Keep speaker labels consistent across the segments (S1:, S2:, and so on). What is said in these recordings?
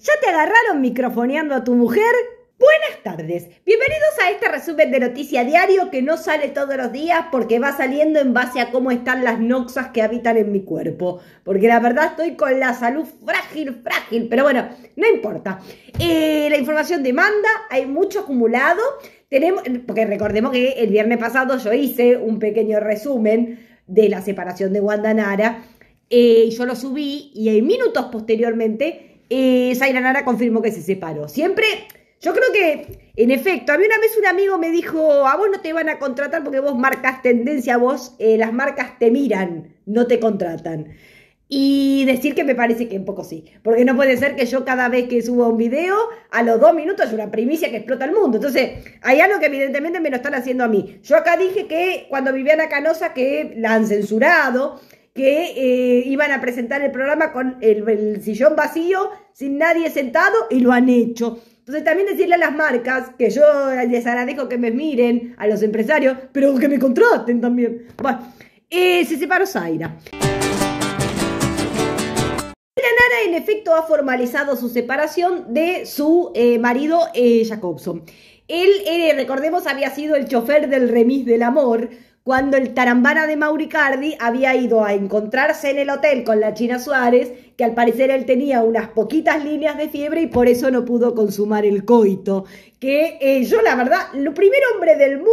S1: ¿Ya te agarraron microfoneando a tu mujer? Buenas tardes, bienvenidos a este resumen de noticia diario que no sale todos los días porque va saliendo en base a cómo están las noxas que habitan en mi cuerpo. Porque la verdad estoy con la salud frágil, frágil, pero bueno, no importa. Eh, la información demanda, hay mucho acumulado. Tenemos, porque recordemos que el viernes pasado yo hice un pequeño resumen de la separación de Guandanara. Eh, yo lo subí y en minutos posteriormente y Zaira Nara confirmó que se separó. Siempre, yo creo que, en efecto, había una vez un amigo me dijo, a vos no te van a contratar porque vos marcas tendencia, vos eh, las marcas te miran, no te contratan. Y decir que me parece que un poco sí, porque no puede ser que yo cada vez que subo un video, a los dos minutos es una primicia que explota el mundo. Entonces, hay algo que evidentemente me lo están haciendo a mí. Yo acá dije que cuando vivía Viviana Canosa, que la han censurado, que eh, iban a presentar el programa con el, sillón vacío, sin nadie sentado, y lo han hecho. Entonces también decirle a las marcas, que yo les agradezco que me miren, a los empresarios, pero que me contraten también. Bueno, eh, se separó Zaira. Nara en efecto ha formalizado su separación de su eh, marido Jacobson. Él, recordemos, había sido el chofer del remis del amor, cuando el tarambana de Mauricardi había ido a encontrarse en el hotel con la China Suárez, que al parecer él tenía unas poquitas líneas de fiebre y por eso no pudo consumar el coito. Que eh, yo, la verdad, lo primer hombre del mundo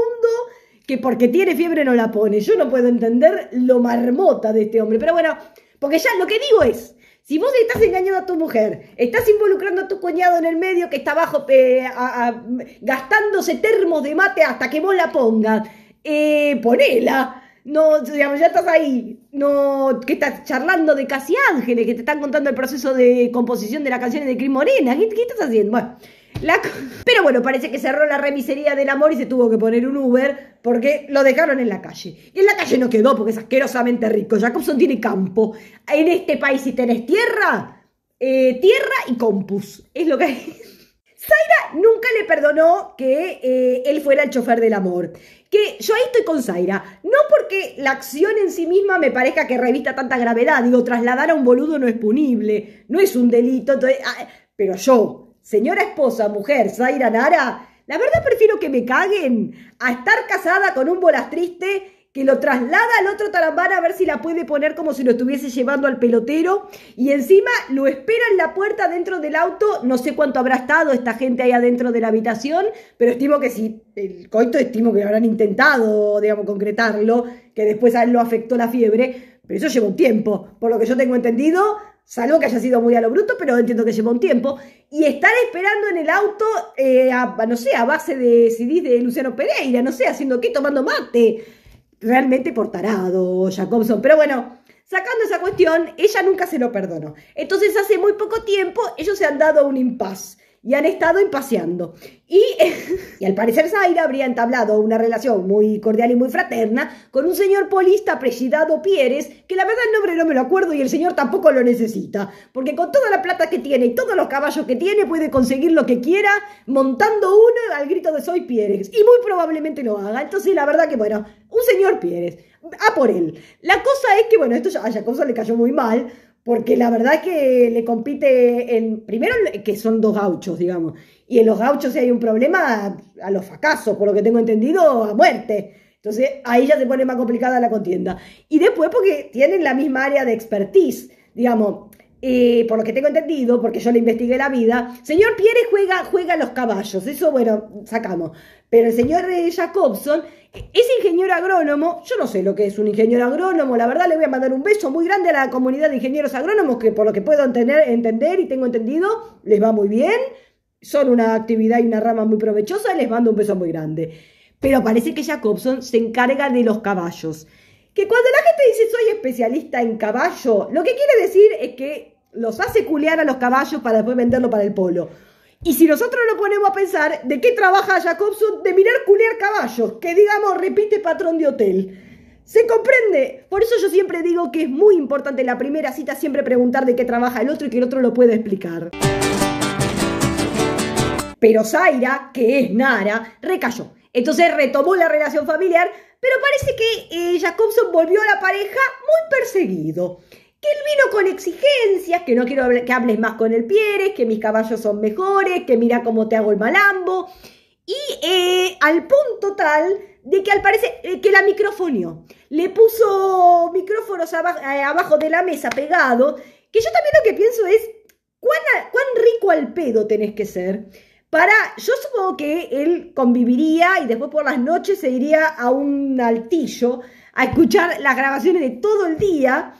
S1: que porque tiene fiebre no la pone. Yo no puedo entender lo marmota de este hombre. Pero bueno, porque ya lo que digo es, si vos estás engañando a tu mujer, estás involucrando a tu cuñado en el medio que está abajo eh, gastándose termos de mate hasta que vos la pongas, eh, ponela. No, digamos, ya estás ahí, no, que estás charlando de casi ángeles, que te están contando el proceso de composición de las canciones de Cris Morena. ¿Qué, estás haciendo? Bueno, Pero bueno, parece que cerró la remisería del amor y se tuvo que poner un Uber porque lo dejaron en la calle. Y en la calle no quedó porque es asquerosamente rico. Jacobson tiene campo. En este país, si tenés tierra, eh, tierra y compus. Es lo que hay. Zaira nunca le perdonó que eh, él fuera el chofer del amor que yo ahí estoy con Zaira. No porque la acción en sí misma me parezca que revista tanta gravedad. Digo, trasladar a un boludo no es punible, no es un delito. Ah, pero yo, señora esposa, mujer, Zaira Nara, la verdad prefiero que me caguen a estar casada con un bolas triste que lo traslada al otro tarambana a ver si la puede poner como si lo estuviese llevando al pelotero. Y encima lo espera en la puerta dentro del auto. No sé cuánto habrá estado esta gente ahí adentro de la habitación, pero estimo que sí, el coito estimo que lo habrán intentado, digamos, concretarlo, que después a lo afectó la fiebre. Pero eso lleva un tiempo, por lo que yo tengo entendido, salvo que haya sido muy a lo bruto, pero entiendo que lleva un tiempo, y estar esperando en el auto, eh, a, no sé, a base de CDs de Luciano Pereira, no sé, haciendo qué, tomando mate, realmente por tarado, Jacobson. Pero bueno, sacando esa cuestión, ella nunca se lo perdonó. Entonces hace muy poco tiempo ellos se han dado un impasse y han estado impaseando. Y, y, al parecer Zaira habría entablado una relación muy cordial y muy fraterna con un señor polista presidado Pieres, que la verdad el nombre no me lo acuerdo y el señor tampoco lo necesita, porque con toda la plata que tiene y todos los caballos que tiene puede conseguir lo que quiera montando uno al grito de soy Pieres, y muy probablemente lo haga. Entonces la verdad que bueno, un señor Pieres, a por él. La cosa es que bueno, esto ya a se le cayó muy mal, porque la verdad que le compite en, primero que son dos gauchos, digamos, y en los gauchos si hay un problema, a los fracasos, por lo que tengo entendido, a muerte. Entonces ahí ya se pone más complicada la contienda. Y después porque tienen la misma área de expertise, digamos, eh, por lo que tengo entendido, porque yo le investigué la vida, señor Pierre juega, juega los caballos, eso bueno, sacamos. Pero el señor eh, Jacobson es ingeniero agrónomo, yo no sé lo que es un ingeniero agrónomo, la verdad le voy a mandar un beso muy grande a la comunidad de ingenieros agrónomos, que por lo que puedo entender, entender y tengo entendido, les va muy bien, son una actividad y una rama muy provechosa, y les mando un beso muy grande. Pero parece que Jacobson se encarga de los caballos que cuando la gente dice soy especialista en caballo, lo que quiere decir es que los hace culear a los caballos para después venderlo para el polo. Y si nosotros lo ponemos a pensar, ¿de qué trabaja Jacobson? De mirar culear caballos, que digamos repite patrón de hotel. ¿Se comprende? Por eso yo siempre digo que es muy importante en la primera cita siempre preguntar de qué trabaja el otro y que el otro lo pueda explicar. Pero Zaira, que es Nara, recayó. Entonces retomó la relación familiar, pero parece que eh, Jacobson volvió a la pareja muy perseguido que él vino con exigencias, que no quiero que hables más con el Pieres, que mis caballos son mejores, que mira cómo te hago el malambo. Y eh, al punto tal de que al parecer eh, que la microfonió. Le puso micrófonos eh, abajo, de la mesa pegado, que yo también lo que pienso es, ¿cuán, cuán rico al pedo tenés que ser? Para, yo supongo que él conviviría y después por las noches se iría a un altillo a escuchar las grabaciones de todo el día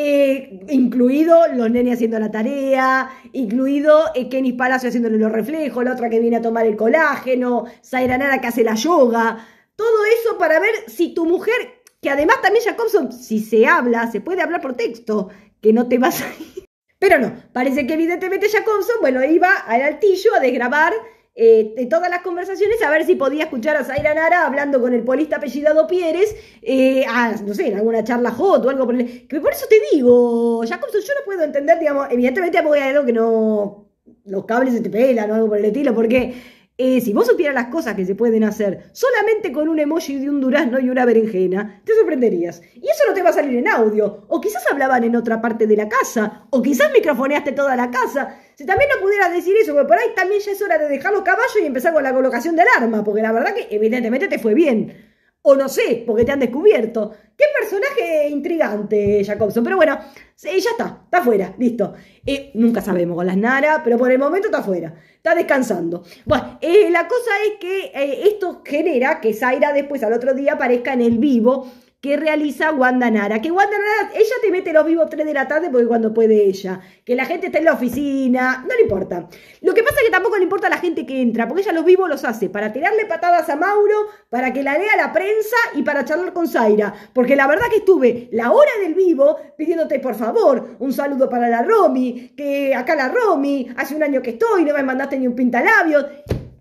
S1: eh, incluido los nenes haciendo la tarea, incluido eh, Palacio haciéndole los reflejos, la otra que viene a tomar el colágeno, Zaira Nara que hace la yoga, todo eso para ver si tu mujer, que además también Jacobson, si se habla, se puede hablar por texto, que no te vas a ir. Pero no, parece que evidentemente Jacobson, bueno, iba al altillo a desgrabar de este, todas las conversaciones a ver si podía escuchar a Zaira Nara hablando con el polista apellidado Pieres, eh, no sé, en alguna charla hot o algo por el... Que por eso te digo, Jacobson, yo no puedo entender, digamos, evidentemente a algo que no... Los cables se te pelan o algo por el estilo, porque eh, si vos supieras las cosas que se pueden hacer solamente con un emoji de un durazno y una berenjena, te sorprenderías. Y eso no te va a salir en audio. O quizás hablaban en otra parte de la casa. O quizás microfoneaste toda la casa. Si también no pudieras decir eso, porque por ahí también ya es hora de dejar los caballos y empezar con la colocación del arma, Porque la verdad que evidentemente te fue bien o no sé, porque te han descubierto. Qué personaje intrigante, Jacobson. Pero bueno, ya está, está fuera, listo. Eh, nunca sabemos con las Nara, pero por el momento está afuera. está descansando. Bueno, eh, la cosa es que eh, esto genera que Zaira después al otro día aparezca en el vivo que realiza Wanda Nara. Que Wanda Nara, ella te mete los vivos 3 de la tarde porque cuando puede ella. Que la gente está en la oficina, no le importa. Lo que pasa es que tampoco le importa la gente que entra, porque ella los vivos los hace para tirarle patadas a Mauro, para que la lea la prensa y para charlar con Zaira. Porque la verdad que estuve la hora del vivo pidiéndote, por favor, un saludo para la Romy, que acá la Romy, hace un año que estoy, no me mandaste ni un pintalabios.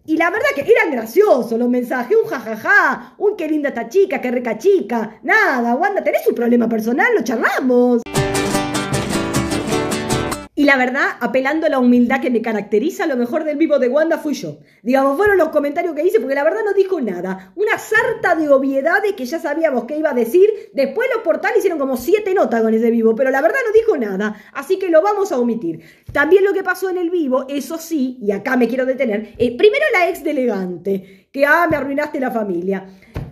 S1: Y la verdad que eran graciosos los mensajes, un jajaja, un qué linda esta chica, qué rica chica, nada, Wanda, ¿tenés un problema personal? Lo charlamos. Y la verdad, apelando a la humildad que me caracteriza, lo mejor del vivo de Wanda fui yo. Digamos, fueron los comentarios que hice, porque la verdad no dijo nada. Una sarta de obviedades que ya sabíamos que iba a decir. Después los portales hicieron como siete notas con ese vivo, pero la verdad no dijo nada. Así que lo vamos a omitir. También lo que pasó en el vivo, eso sí, y acá me quiero detener. Eh, primero la ex de Elegante, que ah, me arruinaste la familia.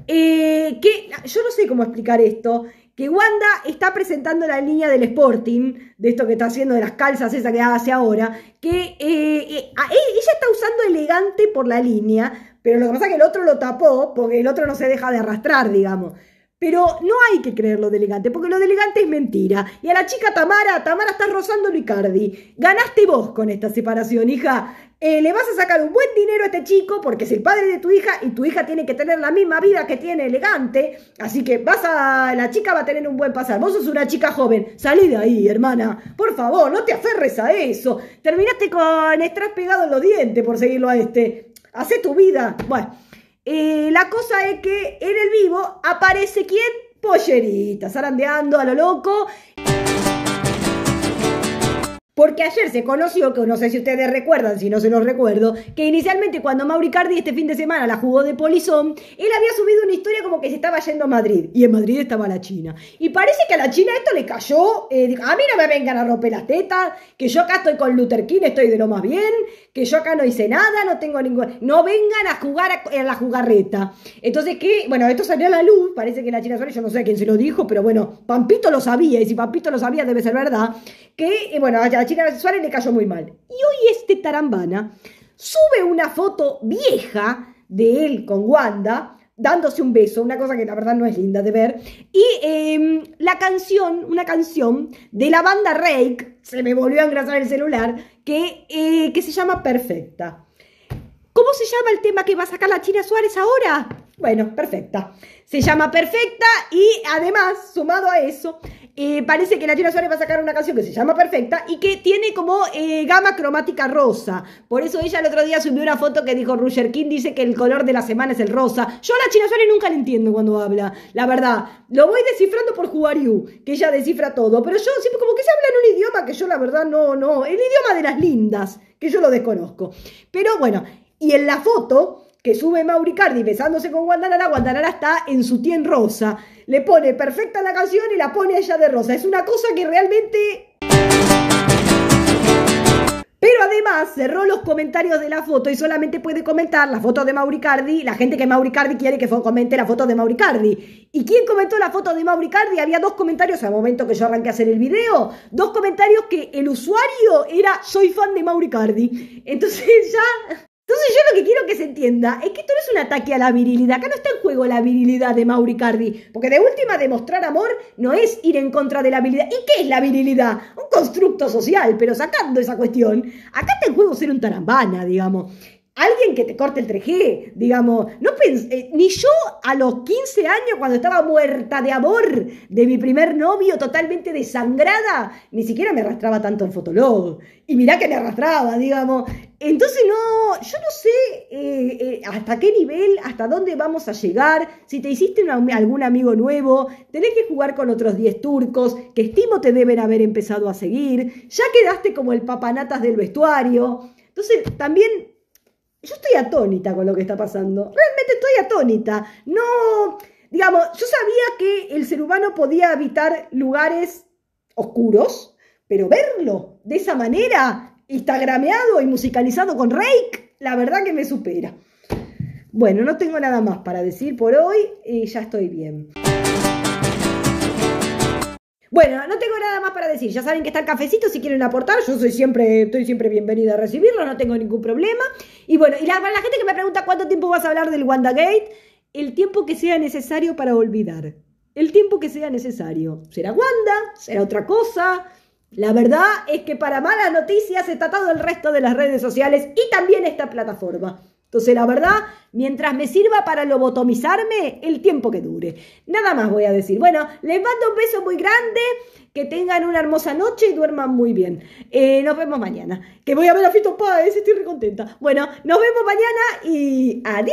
S1: Eh, que yo no sé cómo explicar esto que Wanda está presentando la línea del Sporting, de esto que está haciendo de las calzas esa que hace ahora, que eh, eh, e, ella está usando elegante por la línea, pero lo que pasa es que el otro lo tapó porque el otro no se deja de arrastrar, digamos. Pero no hay que creer lo de elegante, porque lo de elegante es mentira. Y a la chica Tamara, Tamara está rozando Licardi. Ganaste vos con esta separación, hija. Eh, le vas a sacar un buen dinero a este chico porque es el padre de tu hija y tu hija tiene que tener la misma vida que tiene elegante. Así que vas a. La chica va a tener un buen pasar. Vos sos una chica joven. Salí de ahí, hermana. Por favor, no te aferres a eso. Terminaste con estás pegado en los dientes por seguirlo a este. Hacé tu vida. Bueno. Eh, la cosa es que en el vivo aparece quién? Pollerita, zarandeando a lo loco porque ayer se conoció, que no sé si ustedes recuerdan, si no se los recuerdo, que inicialmente cuando Mauricardi este fin de semana la jugó de polizón, él había subido una historia como que se estaba yendo a Madrid. Y en Madrid estaba la China. Y parece que a la China esto le cayó. Eh, a mí no me vengan a romper las tetas, que yo acá estoy con Luther King, estoy de lo más bien, que yo acá no hice nada, no tengo ningún... No vengan a jugar a, la jugarreta. Entonces, que Bueno, esto salió a la luz, parece que la China suele, yo no sé quién se lo dijo, pero bueno, Pampito lo sabía, y si Pampito lo sabía debe ser verdad, que, eh, bueno, allá China Suárez le cayó muy mal. Y hoy este tarambana sube una foto vieja de él con Wanda dándose un beso, una cosa que la verdad no es linda de ver, y em, la canción, una canción de la banda Rake, se me volvió a engrasar el celular, que, eh, que se llama Perfecta. ¿Cómo se llama el tema que va a sacar la China Suárez ahora? Bueno, perfecta. Se llama Perfecta y además, sumado a eso, eh, parece que la China Suárez va a sacar una canción que se llama Perfecta y que tiene como eh, gama cromática rosa. Por eso ella el otro día subió una foto que dijo Roger King dice que el color de la semana es el rosa. Yo a la China Suárez nunca la entiendo cuando habla, la verdad. Lo voy descifrando por Juariu, que ella descifra todo. Pero yo siempre como que se habla en un idioma que yo la verdad no, no. El idioma de las lindas, que yo lo desconozco. Pero bueno, y en la foto que sube Mauricardi besándose con Guandanara, Guandanara está en su tien rosa. Le pone perfecta la canción y la pone ella de rosa. Es una cosa que realmente... Pero además cerró los comentarios de la foto y solamente puede comentar la foto de Mauricardi, la gente que Mauricardi quiere que comente la foto de Mauricardi. ¿Y quién comentó la foto de Mauricardi? Había dos comentarios al momento que yo arranqué a hacer el video, dos comentarios que el usuario era soy fan de Mauricardi. Entonces ya entonces yo lo que quiero que se entienda es que esto no es un ataque a la virilidad, acá no está en juego la virilidad de Mauri Cardi, porque de última demostrar amor no es ir en contra de la virilidad. ¿Y qué es la virilidad? Un constructo social, pero sacando esa cuestión, acá está en juego ser un tarambana, digamos alguien que te corte el 3G, digamos. No eh, ni yo a los 15 años, cuando estaba muerta de amor de mi primer novio, totalmente desangrada, ni siquiera me arrastraba tanto el Fotolog. Y mirá que me arrastraba, digamos. Entonces, no, yo no sé eh, eh, hasta qué nivel, hasta dónde vamos a llegar. Si te hiciste algún amigo nuevo, tenés que jugar con otros 10 turcos, que estimo te deben haber empezado a seguir. Ya quedaste como el papanatas del vestuario. Entonces, también yo estoy atónita con lo que está pasando. Realmente estoy atónita. No, digamos, yo sabía que el ser humano podía habitar lugares oscuros, pero verlo de esa manera, instagrameado y musicalizado con Rake, la verdad que me supera. Bueno, no tengo nada más para decir por hoy y ya estoy bien. Bueno, no tengo nada más para decir. Ya saben que está el cafecito si quieren aportar. Yo soy siempre, estoy siempre bienvenida a recibirlo, no tengo ningún problema. Y bueno, y la, la gente que me pregunta cuánto tiempo vas a hablar del WandaGate, el tiempo que sea necesario para olvidar. El tiempo que sea necesario. ¿Será Wanda? ¿Será otra cosa? La verdad es que para malas noticias está todo el resto de las redes sociales y también esta plataforma. Entonces, la verdad, mientras me sirva para lobotomizarme, el tiempo que dure. Nada más voy a decir. Bueno, les mando un beso muy grande, que tengan una hermosa noche y duerman muy bien. Eh, nos vemos mañana. Que voy a ver a Fito Páez, estoy re contenta. Bueno, nos vemos mañana y adiós.